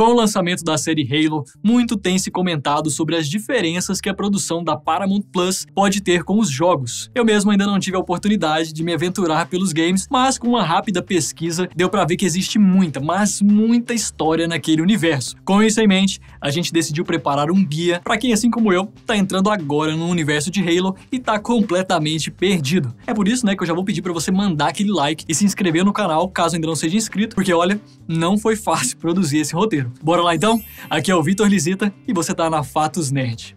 Com o lançamento da série Halo, muito tem se comentado sobre as diferenças que a produção da Paramount Plus pode ter com os jogos. Eu mesmo ainda não tive a oportunidade de me aventurar pelos games, mas com uma rápida pesquisa deu para ver que existe muita, mas muita história naquele universo. Com isso em mente, a gente decidiu preparar um guia para quem assim como eu tá entrando agora no universo de Halo e tá completamente perdido. É por isso, né, que eu já vou pedir para você mandar aquele like e se inscrever no canal, caso ainda não seja inscrito, porque olha, não foi fácil produzir esse roteiro. Bora lá então? Aqui é o Vitor Lisita e você tá na Fatos Nerd.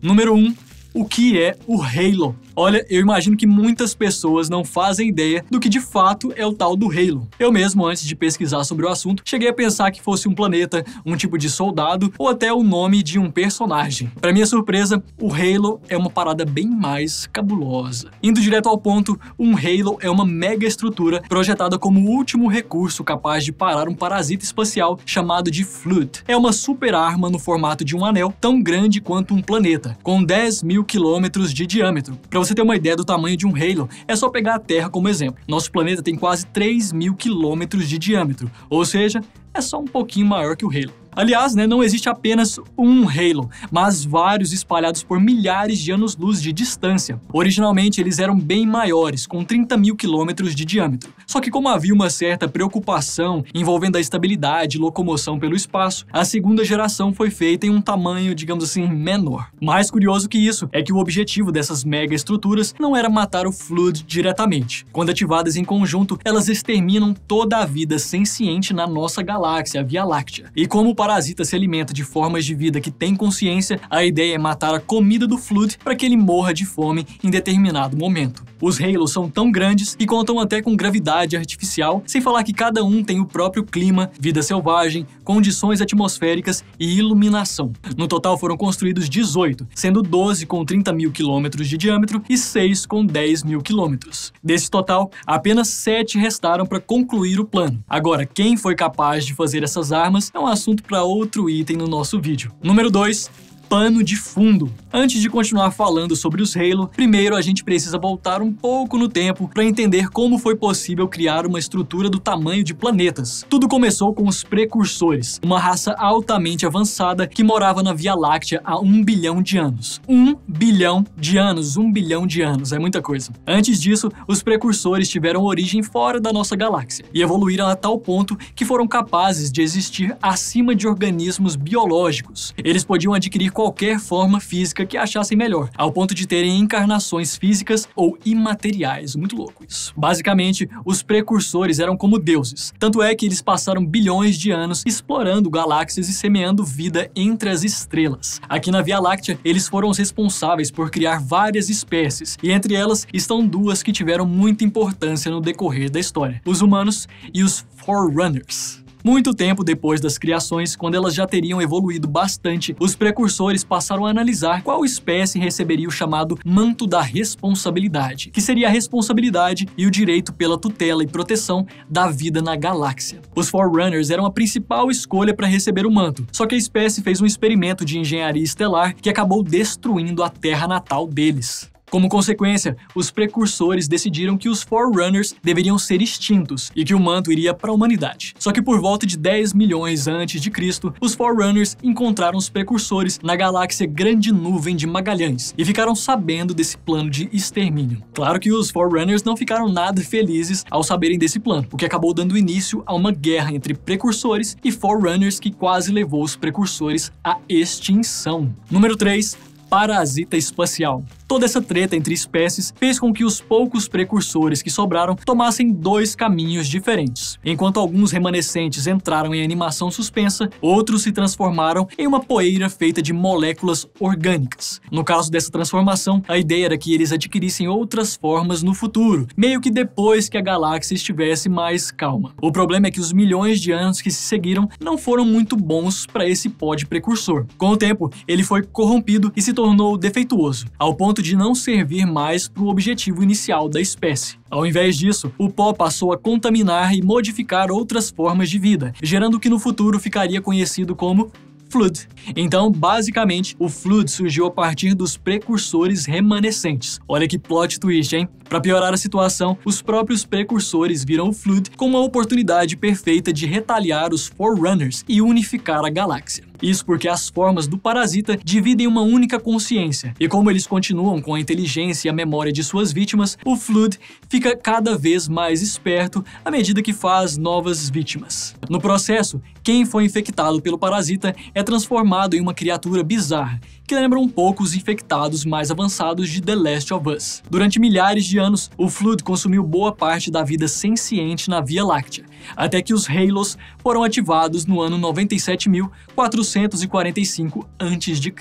Número 1. Um, o que é o Halo? Olha, eu imagino que muitas pessoas não fazem ideia do que de fato é o tal do Halo. Eu mesmo, antes de pesquisar sobre o assunto, cheguei a pensar que fosse um planeta, um tipo de soldado ou até o nome de um personagem. Para minha surpresa, o Halo é uma parada bem mais cabulosa. Indo direto ao ponto, um Halo é uma mega estrutura projetada como o último recurso capaz de parar um parasita espacial chamado de Flute. É uma super arma no formato de um anel tão grande quanto um planeta, com 10 mil quilômetros de diâmetro. Pra você você ter uma ideia do tamanho de um Halo, é só pegar a Terra como exemplo. Nosso planeta tem quase 3 mil quilômetros de diâmetro, ou seja, é só um pouquinho maior que o Halo. Aliás, né, não existe apenas um Halo, mas vários espalhados por milhares de anos-luz de distância. Originalmente, eles eram bem maiores, com 30 mil quilômetros de diâmetro. Só que como havia uma certa preocupação envolvendo a estabilidade e locomoção pelo espaço, a segunda geração foi feita em um tamanho, digamos assim, menor. Mais curioso que isso é que o objetivo dessas mega estruturas não era matar o Flood diretamente. Quando ativadas em conjunto, elas exterminam toda a vida senciente na nossa galáxia, a Via Láctea. E como para parasita se alimenta de formas de vida que têm consciência, a ideia é matar a comida do Flood para que ele morra de fome em determinado momento. Os Halos são tão grandes que contam até com gravidade artificial, sem falar que cada um tem o próprio clima, vida selvagem, condições atmosféricas e iluminação. No total foram construídos 18, sendo 12 com 30 mil quilômetros de diâmetro e 6 com 10 mil quilômetros. Desse total, apenas 7 restaram para concluir o plano. Agora, quem foi capaz de fazer essas armas é um assunto para outro item no nosso vídeo. Número 2, pano de fundo. Antes de continuar falando sobre os Halo, primeiro a gente precisa voltar um pouco no tempo para entender como foi possível criar uma estrutura do tamanho de planetas. Tudo começou com os precursores, uma raça altamente avançada que morava na Via Láctea há um bilhão de anos. Um bilhão de anos, um bilhão de anos, é muita coisa. Antes disso, os precursores tiveram origem fora da nossa galáxia e evoluíram a tal ponto que foram capazes de existir acima de organismos biológicos. Eles podiam adquirir qualquer forma física que achassem melhor, ao ponto de terem encarnações físicas ou imateriais. Muito louco isso. Basicamente, os precursores eram como deuses. Tanto é que eles passaram bilhões de anos explorando galáxias e semeando vida entre as estrelas. Aqui na Via Láctea, eles foram os responsáveis por criar várias espécies, e entre elas estão duas que tiveram muita importância no decorrer da história: os humanos e os Forerunners. Muito tempo depois das criações, quando elas já teriam evoluído bastante, os precursores passaram a analisar qual espécie receberia o chamado manto da responsabilidade, que seria a responsabilidade e o direito pela tutela e proteção da vida na galáxia. Os Forerunners eram a principal escolha para receber o manto, só que a espécie fez um experimento de engenharia estelar que acabou destruindo a terra natal deles. Como consequência, os precursores decidiram que os Forerunners deveriam ser extintos e que o manto iria para a humanidade. Só que por volta de 10 milhões antes de Cristo, os Forerunners encontraram os precursores na galáxia Grande Nuvem de Magalhães e ficaram sabendo desse plano de extermínio. Claro que os Forerunners não ficaram nada felizes ao saberem desse plano, o que acabou dando início a uma guerra entre precursores e Forerunners que quase levou os precursores à extinção. Número 3. Parasita espacial. Toda essa treta entre espécies fez com que os poucos precursores que sobraram tomassem dois caminhos diferentes. Enquanto alguns remanescentes entraram em animação suspensa, outros se transformaram em uma poeira feita de moléculas orgânicas. No caso dessa transformação, a ideia era que eles adquirissem outras formas no futuro, meio que depois que a galáxia estivesse mais calma. O problema é que os milhões de anos que se seguiram não foram muito bons para esse de precursor. Com o tempo, ele foi corrompido e se tornou defeituoso, ao ponto ponto de não servir mais para o objetivo inicial da espécie. Ao invés disso, o pó passou a contaminar e modificar outras formas de vida, gerando o que no futuro ficaria conhecido como Flood. Então, basicamente, o Flood surgiu a partir dos precursores remanescentes. Olha que plot twist, hein? Para piorar a situação, os próprios precursores viram o Flood como uma oportunidade perfeita de retaliar os Forerunners e unificar a galáxia. Isso porque as formas do parasita dividem uma única consciência, e como eles continuam com a inteligência e a memória de suas vítimas, o Flood fica cada vez mais esperto à medida que faz novas vítimas. No processo, quem foi infectado pelo parasita é transformado em uma criatura bizarra, que lembra um pouco os infectados mais avançados de The Last of Us. Durante milhares de anos, o Flood consumiu boa parte da vida senciente na Via Láctea, até que os Halos foram ativados no ano 97.445 a.C.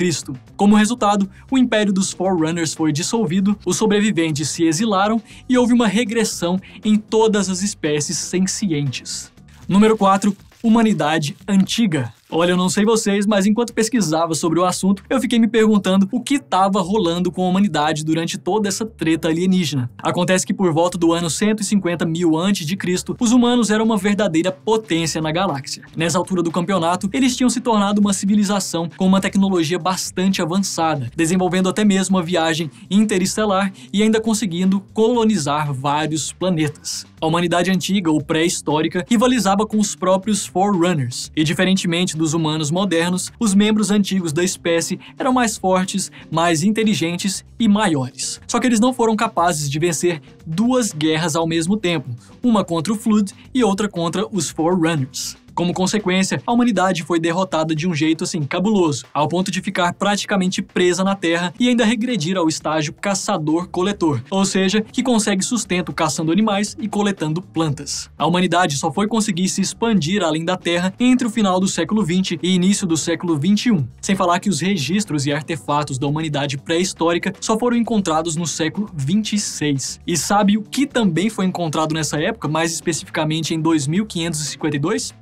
Como resultado, o Império dos Forerunners foi dissolvido, os sobreviventes se exilaram e houve uma regressão em todas as espécies sencientes. Número 4. Humanidade Antiga Olha, eu não sei vocês, mas enquanto pesquisava sobre o assunto, eu fiquei me perguntando o que estava rolando com a humanidade durante toda essa treta alienígena. Acontece que por volta do ano 150 mil antes de Cristo, os humanos eram uma verdadeira potência na galáxia. Nessa altura do campeonato, eles tinham se tornado uma civilização com uma tecnologia bastante avançada, desenvolvendo até mesmo a viagem interestelar e ainda conseguindo colonizar vários planetas. A humanidade antiga ou pré-histórica rivalizava com os próprios Forerunners, e diferentemente dos humanos modernos, os membros antigos da espécie eram mais fortes, mais inteligentes e maiores. Só que eles não foram capazes de vencer duas guerras ao mesmo tempo, uma contra o Flood e outra contra os Forerunners. Como consequência, a humanidade foi derrotada de um jeito assim cabuloso, ao ponto de ficar praticamente presa na Terra e ainda regredir ao estágio caçador-coletor, ou seja, que consegue sustento caçando animais e coletando plantas. A humanidade só foi conseguir se expandir além da Terra entre o final do século 20 e início do século 21, sem falar que os registros e artefatos da humanidade pré-histórica só foram encontrados no século 26. E sabe o que também foi encontrado nessa época, mais especificamente em 2552?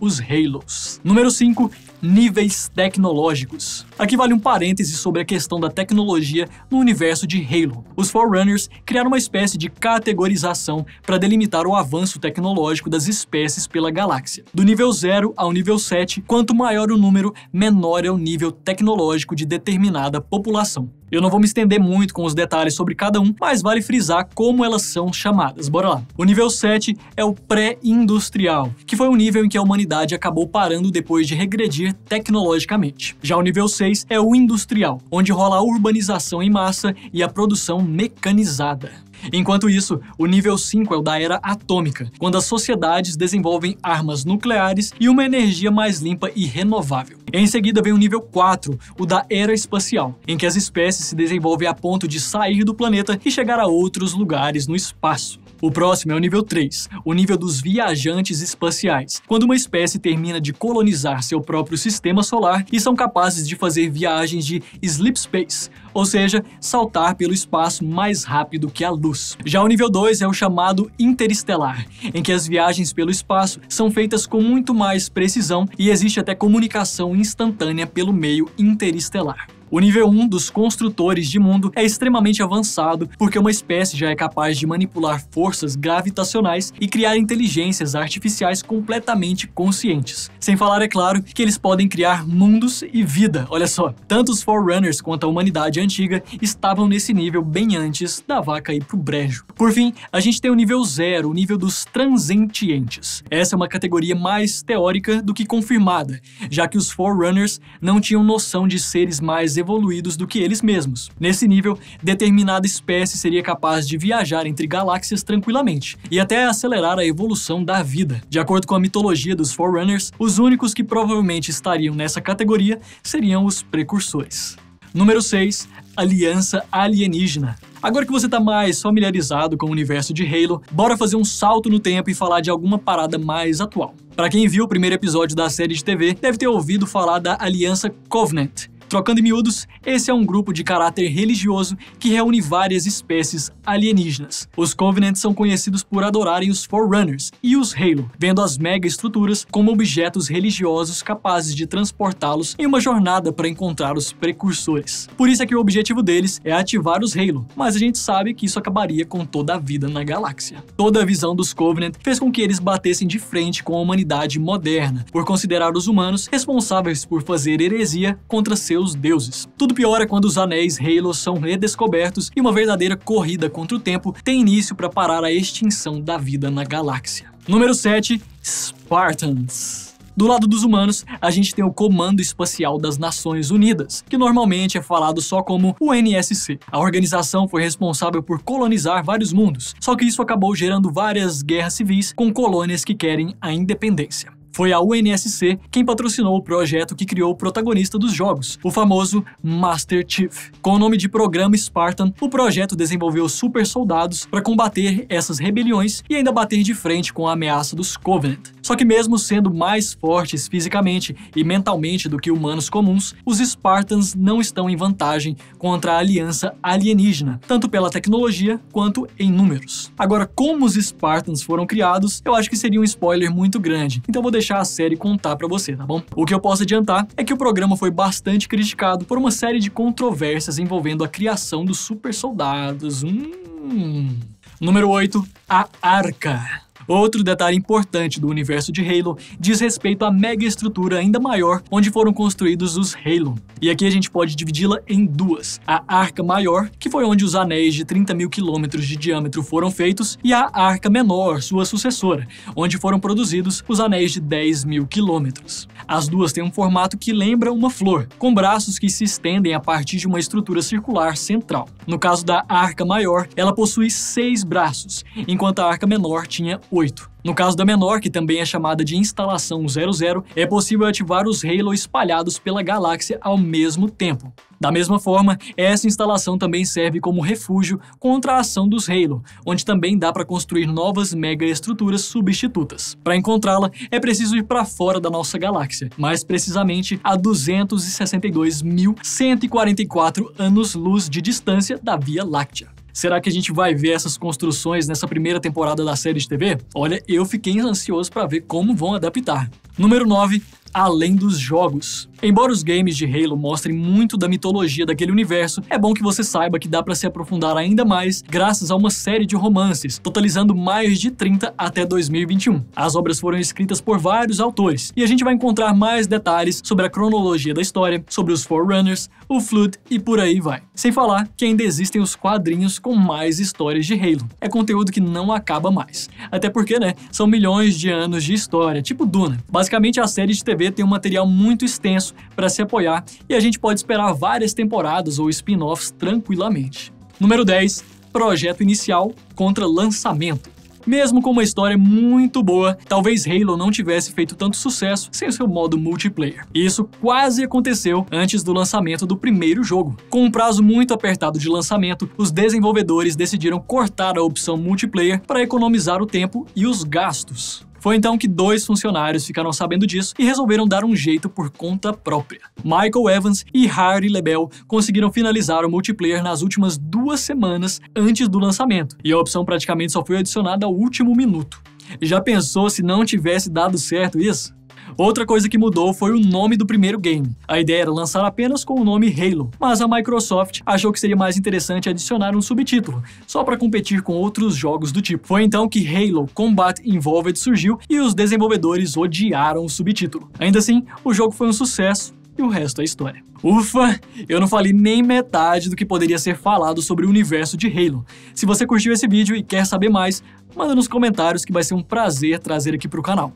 os Halos. Número 5, níveis tecnológicos. Aqui vale um parêntese sobre a questão da tecnologia no universo de Halo. Os Forerunners criaram uma espécie de categorização para delimitar o avanço tecnológico das espécies pela galáxia. Do nível 0 ao nível 7, quanto maior o número, menor é o nível tecnológico de determinada população. Eu não vou me estender muito com os detalhes sobre cada um, mas vale frisar como elas são chamadas. Bora lá. O nível 7 é o pré-industrial, que foi o nível em que a humanidade acabou parando depois de regredir tecnologicamente. Já o nível 6 é o industrial, onde rola a urbanização em massa e a produção mecanizada. Enquanto isso, o nível 5 é o da era atômica, quando as sociedades desenvolvem armas nucleares e uma energia mais limpa e renovável. Em seguida vem o nível 4, o da era espacial, em que as espécies se desenvolvem a ponto de sair do planeta e chegar a outros lugares no espaço. O próximo é o nível 3, o nível dos viajantes espaciais, quando uma espécie termina de colonizar seu próprio sistema solar e são capazes de fazer viagens de sleep space, ou seja, saltar pelo espaço mais rápido que a luz. Já o nível 2 é o chamado interestelar, em que as viagens pelo espaço são feitas com muito mais precisão e existe até comunicação instantânea pelo meio interestelar. O nível 1 dos construtores de mundo é extremamente avançado porque uma espécie já é capaz de manipular forças gravitacionais e criar inteligências artificiais completamente conscientes. Sem falar, é claro, que eles podem criar mundos e vida, olha só. Tanto os Forerunners quanto a humanidade antiga estavam nesse nível bem antes da vaca ir pro brejo. Por fim, a gente tem o nível 0, o nível dos transentientes. Essa é uma categoria mais teórica do que confirmada, já que os Forerunners não tinham noção de seres mais evoluídos do que eles mesmos. Nesse nível, determinada espécie seria capaz de viajar entre galáxias tranquilamente e até acelerar a evolução da vida. De acordo com a mitologia dos Forerunners, os únicos que provavelmente estariam nessa categoria seriam os precursores. Número 6, Aliança Alienígena. Agora que você está mais familiarizado com o universo de Halo, bora fazer um salto no tempo e falar de alguma parada mais atual. Para quem viu o primeiro episódio da série de TV, deve ter ouvido falar da Aliança Covenant, Trocando em miúdos, esse é um grupo de caráter religioso que reúne várias espécies alienígenas. Os Covenant são conhecidos por adorarem os Forerunners e os Halo, vendo as megaestruturas como objetos religiosos capazes de transportá-los em uma jornada para encontrar os precursores. Por isso é que o objetivo deles é ativar os Halo, mas a gente sabe que isso acabaria com toda a vida na galáxia. Toda a visão dos Covenant fez com que eles batessem de frente com a humanidade moderna, por considerar os humanos responsáveis por fazer heresia contra seus seus deuses. Tudo piora quando os anéis Halo são redescobertos e uma verdadeira corrida contra o tempo tem início para parar a extinção da vida na galáxia. Número 7, Spartans. Do lado dos humanos, a gente tem o Comando Espacial das Nações Unidas, que normalmente é falado só como o NSC. A organização foi responsável por colonizar vários mundos, só que isso acabou gerando várias guerras civis com colônias que querem a independência. Foi a UNSC quem patrocinou o projeto que criou o protagonista dos jogos, o famoso Master Chief. Com o nome de Programa Spartan, o projeto desenvolveu super soldados para combater essas rebeliões e ainda bater de frente com a ameaça dos Covenant. Só que mesmo sendo mais fortes fisicamente e mentalmente do que humanos comuns, os Spartans não estão em vantagem contra a aliança alienígena, tanto pela tecnologia quanto em números. Agora, como os Spartans foram criados, eu acho que seria um spoiler muito grande, então vou deixar a série contar para você, tá bom? O que eu posso adiantar é que o programa foi bastante criticado por uma série de controvérsias envolvendo a criação dos super soldados. Hum. Número 8, a Arca. Outro detalhe importante do universo de Halo diz respeito à mega estrutura ainda maior onde foram construídos os Halo. E aqui a gente pode dividi-la em duas: a Arca Maior, que foi onde os anéis de 30 mil quilômetros de diâmetro foram feitos, e a Arca Menor, sua sucessora, onde foram produzidos os anéis de 10 mil quilômetros. As duas têm um formato que lembra uma flor, com braços que se estendem a partir de uma estrutura circular central. No caso da Arca Maior, ela possui seis braços, enquanto a Arca Menor tinha 8. No caso da menor, que também é chamada de instalação 00, é possível ativar os Halo espalhados pela galáxia ao mesmo tempo. Da mesma forma, essa instalação também serve como refúgio contra a ação dos Halo, onde também dá para construir novas megaestruturas substitutas. Para encontrá-la, é preciso ir para fora da nossa galáxia, mais precisamente a 262.144 anos-luz de distância da Via Láctea. Será que a gente vai ver essas construções nessa primeira temporada da série de TV? Olha, eu fiquei ansioso para ver como vão adaptar. Número 9, além dos jogos. Embora os games de Halo mostrem muito da mitologia daquele universo, é bom que você saiba que dá para se aprofundar ainda mais graças a uma série de romances, totalizando mais de 30 até 2021. As obras foram escritas por vários autores, e a gente vai encontrar mais detalhes sobre a cronologia da história, sobre os Forerunners, o Flood e por aí vai. Sem falar que ainda existem os quadrinhos com mais histórias de Halo. É conteúdo que não acaba mais. Até porque, né, são milhões de anos de história, tipo Duna. Basicamente, a série de TV tem um material muito extenso para se apoiar e a gente pode esperar várias temporadas ou spin-offs tranquilamente. Número 10. Projeto inicial contra lançamento. Mesmo com uma história muito boa, talvez Halo não tivesse feito tanto sucesso sem o seu modo multiplayer. E isso quase aconteceu antes do lançamento do primeiro jogo. Com um prazo muito apertado de lançamento, os desenvolvedores decidiram cortar a opção multiplayer para economizar o tempo e os gastos. Foi então que dois funcionários ficaram sabendo disso e resolveram dar um jeito por conta própria. Michael Evans e Harry Lebel conseguiram finalizar o multiplayer nas últimas duas semanas antes do lançamento, e a opção praticamente só foi adicionada ao último minuto. Já pensou se não tivesse dado certo isso? Outra coisa que mudou foi o nome do primeiro game. A ideia era lançar apenas com o nome Halo, mas a Microsoft achou que seria mais interessante adicionar um subtítulo, só para competir com outros jogos do tipo. Foi então que Halo Combat Involved surgiu e os desenvolvedores odiaram o subtítulo. Ainda assim, o jogo foi um sucesso e o resto é história. Ufa, eu não falei nem metade do que poderia ser falado sobre o universo de Halo. Se você curtiu esse vídeo e quer saber mais, manda nos comentários que vai ser um prazer trazer aqui pro canal.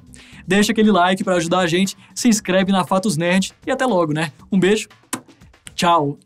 Deixa aquele like para ajudar a gente, se inscreve na Fatos Nerd e até logo, né? Um beijo, tchau!